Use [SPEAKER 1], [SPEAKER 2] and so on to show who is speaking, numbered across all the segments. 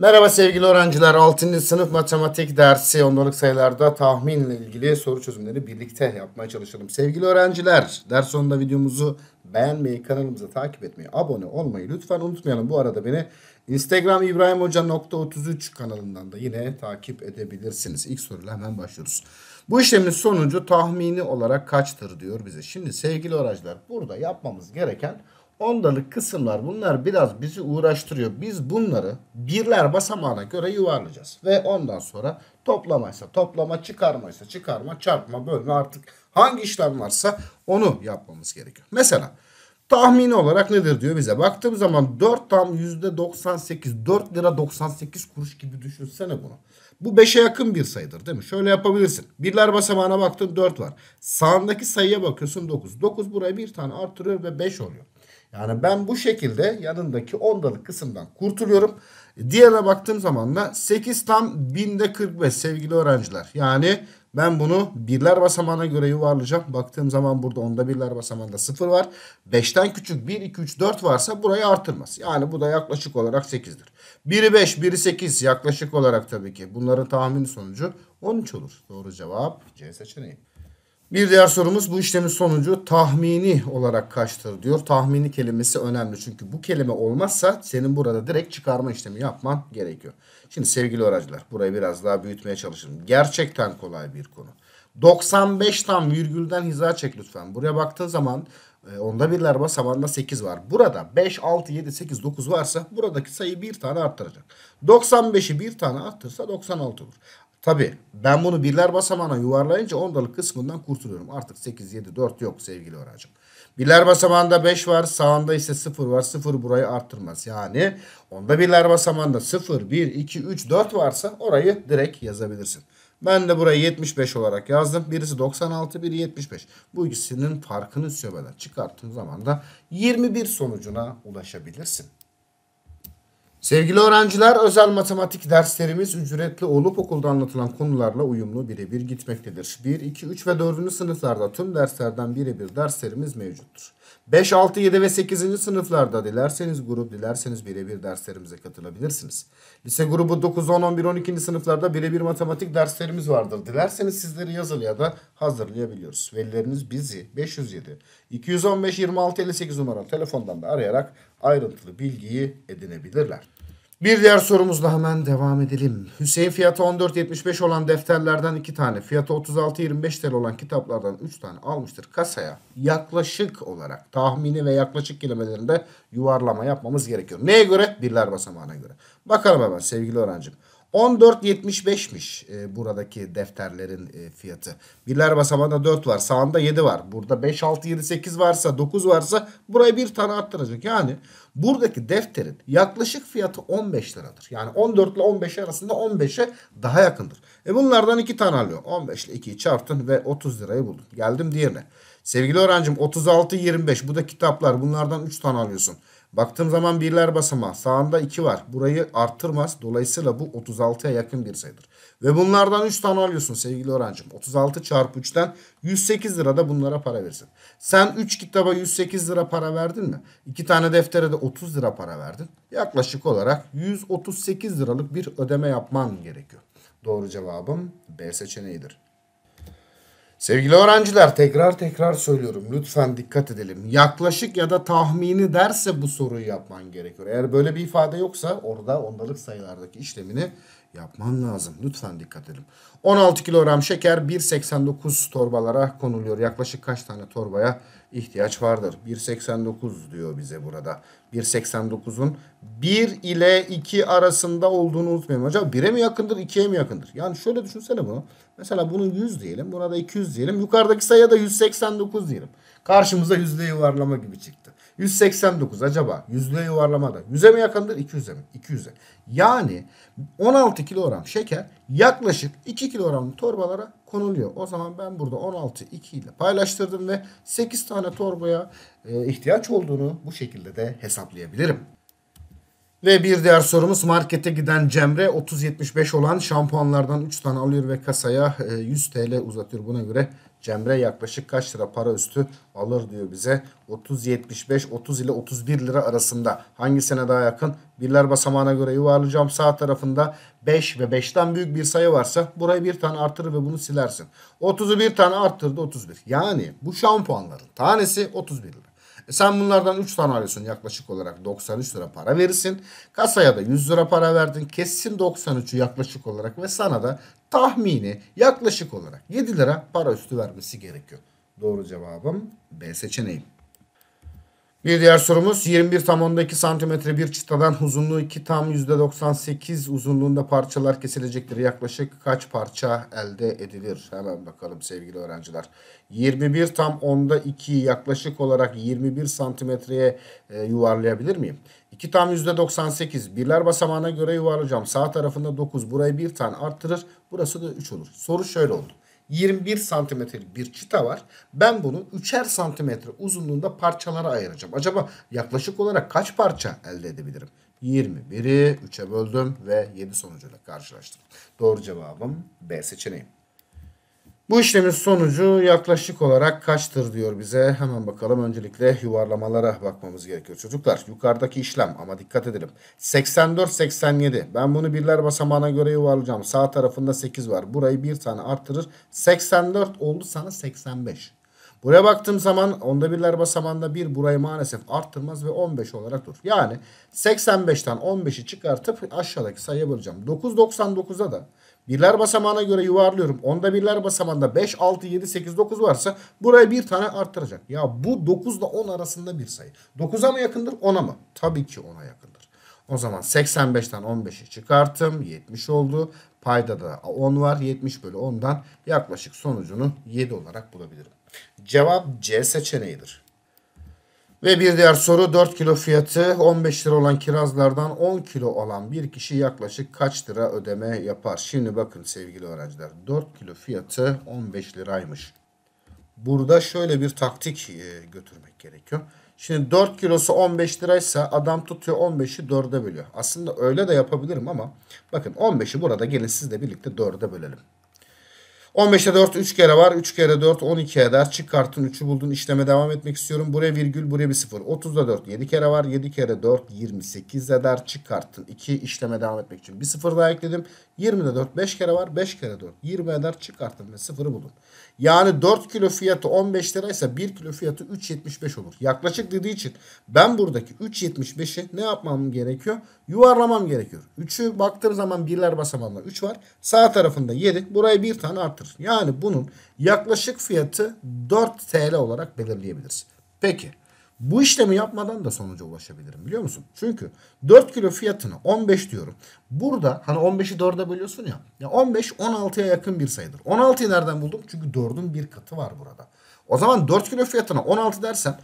[SPEAKER 1] Merhaba sevgili öğrenciler. 6. sınıf matematik dersi ondalık sayılarda tahminle ilgili soru çözümleri birlikte yapmaya çalışalım. Sevgili öğrenciler, ders sonunda videomuzu beğenmeyi, kanalımıza takip etmeyi, abone olmayı lütfen unutmayalım. Bu arada beni Instagram İbrahim Hoca nokta 33 kanalından da yine takip edebilirsiniz. İlk soruyla hemen başlıyoruz. Bu işlemin sonucu tahmini olarak kaçtır diyor bize. Şimdi sevgili öğrenciler, burada yapmamız gereken Ondalık kısımlar bunlar biraz bizi uğraştırıyor. Biz bunları birler basamağına göre yuvarlayacağız. Ve ondan sonra toplamaysa toplama, çıkarmaysa çıkarma, çarpma, bölme artık hangi işlem varsa onu yapmamız gerekiyor. Mesela tahmini olarak nedir diyor bize. Baktığım zaman 4 tam %98, 4 lira 98 kuruş gibi düşünsene bunu. Bu 5'e yakın bir sayıdır değil mi? Şöyle yapabilirsin. Birler basamağına baktın 4 var. Sağındaki sayıya bakıyorsun 9. 9 buraya bir tane artırıyor ve 5 oluyor. Yani ben bu şekilde yanındaki ondalık kısımdan kurtuluyorum. Diğerine baktığım zaman da 8 tam binde 45 sevgili öğrenciler. Yani ben bunu birler basamağına göre yuvarlayacağım. Baktığım zaman burada onda birler basamağında 0 var. 5'ten küçük 1, 2, 3, 4 varsa burayı artırmaz. Yani bu da yaklaşık olarak 8'dir. 1'i 5, 1'i 8 yaklaşık olarak tabii ki. Bunların tahmini sonucu 13 olur. Doğru cevap C seçeneği. Bir diğer sorumuz bu işlemin sonucu tahmini olarak kaçtır diyor. Tahmini kelimesi önemli çünkü bu kelime olmazsa senin burada direkt çıkarma işlemi yapman gerekiyor. Şimdi sevgili öğrenciler burayı biraz daha büyütmeye çalışalım. Gerçekten kolay bir konu. 95 tam virgülden hiza çek lütfen. Buraya baktığın zaman e, onda birler basamanda 8 var. Burada 5, 6, 7, 8, 9 varsa buradaki sayı bir tane arttıracak. 95'i bir tane arttırsa 96 olur. Tabi ben bunu birler basamağına yuvarlayınca ondalık kısmından kurtuluyorum. Artık 8, 7, 4 yok sevgili öğrencim. Birler basamağında 5 var. Sağında ise 0 var. 0 burayı arttırmaz. Yani onda birler basamağında 0, 1, 2, 3, 4 varsa orayı direkt yazabilirsin. Ben de burayı 75 olarak yazdım. Birisi 96, biri 75. Bu ikisinin farkını sömeden çıkarttığın zaman da 21 sonucuna ulaşabilirsin. Sevgili öğrenciler, özel matematik derslerimiz ücretli olup okulda anlatılan konularla uyumlu birebir gitmektedir. 1, 2, 3 ve 4. sınıflarda tüm derslerden birebir derslerimiz mevcuttur. 5, 6, 7 ve 8. sınıflarda dilerseniz grup, dilerseniz birebir derslerimize katılabilirsiniz. Lise grubu 9, 10, 11, 12. sınıflarda birebir matematik derslerimiz vardır. Dilerseniz sizleri yazılı ya da hazırlayabiliyoruz. Velileriniz bizi 507 215 26 58 numaralı telefondan da arayarak ayrıntılı bilgiyi edinebilirler. Bir diğer sorumuzla hemen devam edelim. Hüseyin fiyatı 14.75 olan defterlerden 2 tane, fiyatı 36.25 TL olan kitaplardan 3 tane almıştır. Kasaya yaklaşık olarak tahmini ve yaklaşık kelimelerinde yuvarlama yapmamız gerekiyor. Neye göre? Birler basamağına göre. Bakalım hemen sevgili öğrencim. 14.75'miş e, buradaki defterlerin e, fiyatı. Birler basamağında 4 var. Sağında 7 var. Burada 5, 6, 7, 8 varsa 9 varsa buraya bir tane arttıracak. Yani buradaki defterin yaklaşık fiyatı 15 liradır. Yani 14 ile 15 arasında 15'e daha yakındır. E bunlardan 2 tane alıyor. 15 ile 2'yi çarptın ve 30 lirayı buldun. Geldim diğerine. Sevgili öğrencim 36-25 bu da kitaplar bunlardan 3 tane alıyorsun. Baktığım zaman birler basamağı sağında 2 var. Burayı arttırmaz. Dolayısıyla bu 36'ya yakın bir sayıdır. Ve bunlardan 3 tane alıyorsun sevgili öğrencim. 36 çarpı 3'ten 108 lira da bunlara para versin. Sen 3 kitaba 108 lira para verdin mi? 2 tane deftere de 30 lira para verdin. Yaklaşık olarak 138 liralık bir ödeme yapman gerekiyor. Doğru cevabım B seçeneğidir. Sevgili öğrenciler tekrar tekrar söylüyorum lütfen dikkat edelim. Yaklaşık ya da tahmini derse bu soruyu yapman gerekiyor. Eğer böyle bir ifade yoksa orada ondalık sayılardaki işlemini yapman lazım. Lütfen dikkat edin. 16 kilogram şeker 1.89 torbalara konuluyor. Yaklaşık kaç tane torbaya ihtiyaç vardır? 1.89 diyor bize burada. 1.89'un 1 ile 2 arasında olduğunu unutmayın. Acaba 1'e mi yakındır 2'ye mi yakındır? Yani şöyle düşünsene bunu. Mesela bunun 100 diyelim. Buna da 200 diyelim. Yukarıdaki sayıya da 189 diyelim. Karşımıza yüzde yuvarlama gibi çıktı. 189 acaba yüzlüğe yuvarlamada 100'e mi yakındır 200'e mi? 200'e. Yani 16 kilogram şeker yaklaşık 2 kilogram torbalara konuluyor. O zaman ben burada 16 2 ile paylaştırdım ve 8 tane torbaya e, ihtiyaç olduğunu bu şekilde de hesaplayabilirim. Ve bir diğer sorumuz markete giden Cemre 30.75 olan şampuanlardan 3 tane alıyor ve kasaya 100 e, TL uzatıyor. Buna göre Cemre yaklaşık kaç lira para üstü alır diyor bize. 30.75 30 ile 31 lira arasında hangisine daha yakın? Birler basamağına göre yuvarlayacağım. Sağ tarafında 5 ve 5'ten büyük bir sayı varsa burayı bir tane artırır ve bunu silersin. 31 tane arttırdı 31. Yani bu şampuanların tanesi 31 lira. E sen bunlardan 3 tane alıyorsun yaklaşık olarak 93 lira para verirsin. Kasaya da 100 lira para verdin. kesin 93'ü yaklaşık olarak ve sana da tahmini yaklaşık olarak 7 lira para üstü vermesi gerekiyor. Doğru cevabım B seçeneği. Bir diğer sorumuz 21 tam 10'daki santimetre bir çıtadan uzunluğu 2 tam %98 uzunluğunda parçalar kesilecektir. Yaklaşık kaç parça elde edilir? Hemen bakalım sevgili öğrenciler. 21 tam 10'da 2, yaklaşık olarak 21 santimetreye e, yuvarlayabilir miyim? 2 tam %98 birler basamağına göre yuvarlayacağım. Sağ tarafında 9 burayı bir tane arttırır burası da 3 olur. Soru şöyle oldu. 21 santimetrelik bir çıta var. Ben bunu 3'er santimetre uzunluğunda parçalara ayıracağım. Acaba yaklaşık olarak kaç parça elde edebilirim? 21'i 3'e böldüm ve 7 sonucuyla karşılaştım. Doğru cevabım B seçeneği. Bu işlemin sonucu yaklaşık olarak kaçtır diyor bize. Hemen bakalım öncelikle yuvarlamalara bakmamız gerekiyor. Çocuklar yukarıdaki işlem ama dikkat edelim. 84-87 ben bunu birler basamağına göre yuvarlayacağım. Sağ tarafında 8 var. Burayı bir tane arttırır. 84 oldu sana 85. Buraya baktığım zaman onda birler basamağında 1 bir, burayı maalesef arttırmaz ve 15 olarak dur. Yani 85'ten 15'i çıkartıp aşağıdaki sayıya böleceğim. 99'a da Birler basamağına göre yuvarlıyorum. Onda birler basamağında 5, 6, 7, 8, 9 varsa buraya bir tane arttıracak. Ya bu 9 ile 10 arasında bir sayı. 9'a mı yakındır 10'a mı? Tabii ki 10'a yakındır. O zaman 85'ten 15'i çıkarttım. 70 oldu. Payda da 10 var. 70 bölü 10'dan yaklaşık sonucunu 7 olarak bulabilirim. Cevap C seçeneğidir. Ve bir diğer soru 4 kilo fiyatı 15 lira olan kirazlardan 10 kilo olan bir kişi yaklaşık kaç lira ödeme yapar? Şimdi bakın sevgili öğrenciler 4 kilo fiyatı 15 liraymış. Burada şöyle bir taktik e, götürmek gerekiyor. Şimdi 4 kilosu 15 liraysa adam tutuyor 15'i 4'e bölüyor. Aslında öyle de yapabilirim ama bakın 15'i burada gelin sizle birlikte 4'e bölelim. 15'te 4 3 kere var. 3 kere 4 12 eder. Çıkarttın 3'ü buldun. İşleme devam etmek istiyorum. Buraya virgül buraya bir 0. 30'da 4 7 kere var. 7 kere 4 28 eder. Çıkarttın 2 işleme devam etmek için. Bir sıfır daha ekledim. 20'de 4 5 kere var. 5 kere 4 20 eder. Çıkarttın ve sıfırı buldun. Yani 4 kilo fiyatı 15 liraysa 1 kilo fiyatı 3.75 olur. Yaklaşık dediği için ben buradaki 3.75'i ne yapmam gerekiyor? Yuvarlamam gerekiyor. 3'ü baktığım zaman birler basamağında 3 var. Sağ tarafında 7. Buraya bir tane arttır. Yani bunun yaklaşık fiyatı 4 TL olarak belirleyebiliriz. Peki. Bu işlemi yapmadan da sonuca ulaşabilirim biliyor musun? Çünkü 4 kilo fiyatını 15 diyorum. Burada hani 15'i 4'e bölüyorsun ya. ya 15 16'ya yakın bir sayıdır. 16'yı nereden buldum? Çünkü 4'ün bir katı var burada. O zaman 4 kilo fiyatına 16 dersen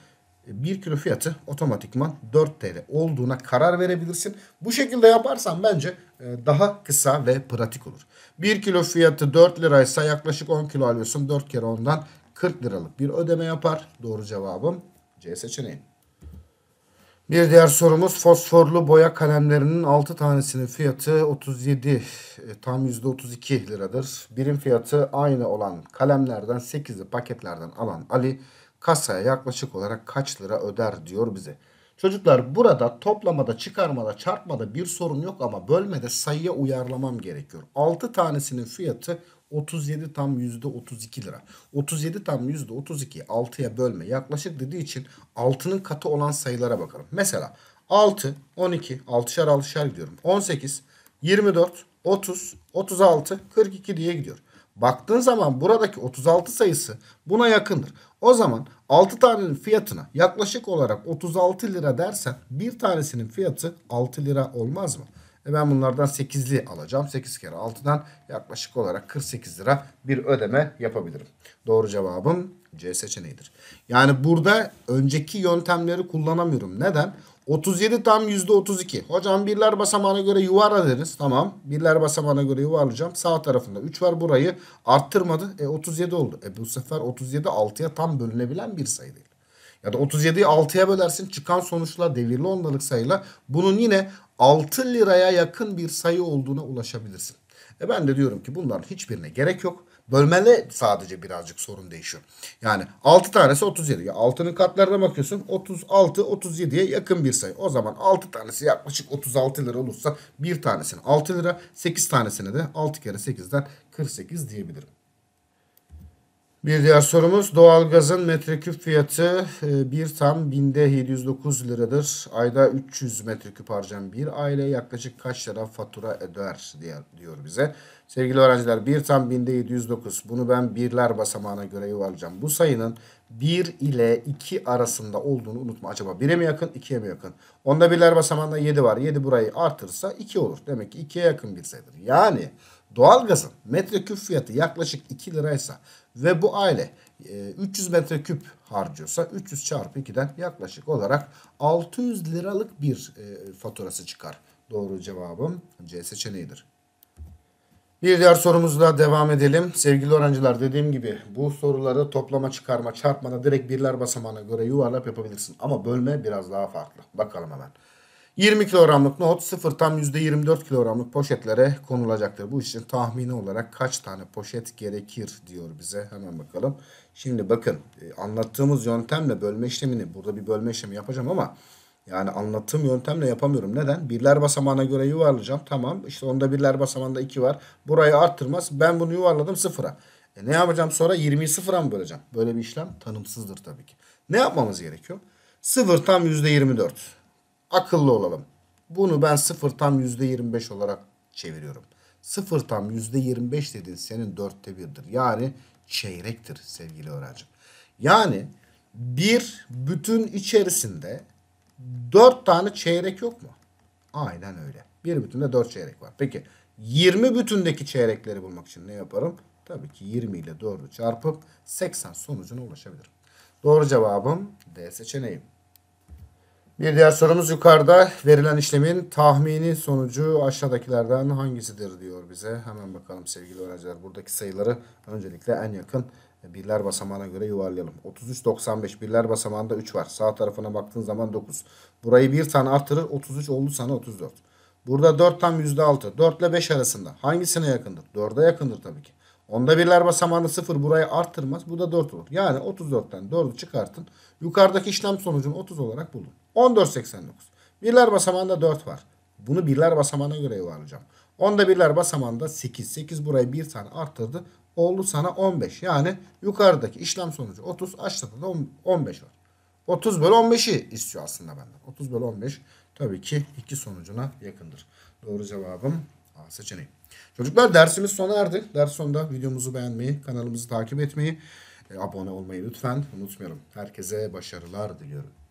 [SPEAKER 1] 1 e, kilo fiyatı otomatikman 4 TL olduğuna karar verebilirsin. Bu şekilde yaparsan bence e, daha kısa ve pratik olur. 1 kilo fiyatı 4 liraysa yaklaşık 10 kilo alıyorsun. 4 kere ondan 40 liralık bir ödeme yapar. Doğru cevabım C seçeneği. Bir diğer sorumuz fosforlu boya kalemlerinin 6 tanesinin fiyatı 37 e, tam %32 liradır. Birim fiyatı aynı olan kalemlerden 8'li paketlerden alan Ali kasaya yaklaşık olarak kaç lira öder diyor bize. Çocuklar burada toplamada, çıkarmada, çarpmada bir sorun yok ama bölmede sayıya uyarlamam gerekiyor. 6 tanesinin fiyatı 37 tam %32 lira. 37 tam 32. 6'ya bölme yaklaşık dediği için 6'nın katı olan sayılara bakalım. Mesela 6, 12, 6'şar 6'şar gidiyorum. 18, 24, 30, 36, 42 diye gidiyor. Baktığın zaman buradaki 36 sayısı buna yakındır. O zaman 6 tanenin fiyatına yaklaşık olarak 36 lira dersen bir tanesinin fiyatı 6 lira olmaz mı? E ben bunlardan 8'li alacağım. 8 kere 6'dan yaklaşık olarak 48 lira bir ödeme yapabilirim. Doğru cevabım C seçeneğidir. Yani burada önceki yöntemleri kullanamıyorum. Neden? 37 tam %32. Hocam birler basamağına göre yuvarla deriz. Tamam. Birler basamağına göre yuvarlayacağım. Sağ tarafında 3 var burayı arttırmadı. E 37 oldu. E bu sefer 37 6'ya tam bölünebilen bir sayıydı. Ya da 37'yi 6'ya bölersin çıkan sonuçla devirli ondalık sayıyla bunun yine 6 liraya yakın bir sayı olduğuna ulaşabilirsin. E ben de diyorum ki bunların hiçbirine gerek yok. Bölmeli sadece birazcık sorun değişiyor. Yani 6 tanesi 37. Ya 6'nın katlarına bakıyorsun 36 37'ye yakın bir sayı. O zaman 6 tanesi yaklaşık 36 lira olursa bir tanesini 6 lira 8 tanesine de 6 kere 8'den 48 diyebilirim. Bir diğer sorumuz doğalgazın metreküp fiyatı e, bir tam binde 709 liradır. Ayda 300 metreküp harcayan bir aile yaklaşık kaç lira fatura eder diyor bize. Sevgili öğrenciler bir tam binde 709 bunu ben birler basamağına göre yuvarlayacağım. Bu sayının 1 ile 2 arasında olduğunu unutma. Acaba 1'e mi yakın 2'ye mi yakın? Onda birler basamağında 7 var 7 burayı artırsa 2 olur. Demek ki 2'ye yakın bir sayıdır. Yani doğalgazın metreküp fiyatı yaklaşık 2 liraysa ve bu aile 300 e, metreküp harcıyorsa 300 çarpı 2'den yaklaşık olarak 600 liralık bir e, faturası çıkar. Doğru cevabım C seçeneğidir. Bir diğer sorumuzla devam edelim. Sevgili öğrenciler dediğim gibi bu soruları toplama, çıkarma, çarpmada direkt birler basamağına göre yuvarlap yapabilirsin. Ama bölme biraz daha farklı. Bakalım hemen. 20 kilogramlık not 0 tam %24 kilogramlık poşetlere konulacaktır. Bu için tahmini olarak kaç tane poşet gerekir diyor bize. Hemen bakalım. Şimdi bakın e, anlattığımız yöntemle bölme işlemini burada bir bölme işlemi yapacağım ama yani anlattığım yöntemle yapamıyorum. Neden? Birler basamağına göre yuvarlayacağım. Tamam işte onda birler basamağında 2 var. Burayı arttırmaz. Ben bunu yuvarladım sıfıra. E ne yapacağım sonra 20'yi sıfıra mı böleceğim? Böyle bir işlem tanımsızdır tabii ki. Ne yapmamız gerekiyor? 0 tam %24 akıllı olalım. Bunu ben 0 tam yüzde %25 olarak çeviriyorum. 0 tam yüzde %25 dedin senin dörtte birdir. Yani çeyrektir sevgili öğrencim. Yani bir bütün içerisinde dört tane çeyrek yok mu? Aynen öyle. Bir bütünde dört çeyrek var. Peki 20 bütündeki çeyrekleri bulmak için ne yaparım? Tabii ki 20 ile 4'ü çarpıp 80 sonucuna ulaşabilirim. Doğru cevabım D seçeneği. Bir diğer sorumuz yukarıda verilen işlemin tahmini sonucu aşağıdakilerden hangisidir diyor bize. Hemen bakalım sevgili öğrenciler buradaki sayıları öncelikle en yakın birler basamağına göre yuvarlayalım. 33.95 birler basamağında 3 var. Sağ tarafına baktığın zaman 9. Burayı bir tane artırır 33 oldu sana 34. Burada 4 tam %6. 4 ile 5 arasında. Hangisine yakındır? 4'e yakındır tabii ki. Onda birler basamağında 0 burayı arttırmaz. Bu da 4 olur. Yani 34'ten 4'ü çıkartın. Yukarıdaki işlem sonucunu 30 olarak bulun. 14.89. Birler basamağında 4 var. Bunu birler basamağına göre yuvarlayacağım. Onda birler basamağında 8. 8 burayı 1 tane arttırdı. Oldu sana 15. Yani yukarıdaki işlem sonucu 30. Aşağıda da 15 var. 30 bölü 15'i istiyor aslında benden. 30 bölü 15 tabii ki 2 sonucuna yakındır. Doğru cevabım A seçeneği. Çocuklar dersimiz sona erdi. Ders sonunda videomuzu beğenmeyi, kanalımızı takip etmeyi, e, abone olmayı lütfen unutmayalım. Herkese başarılar diliyorum.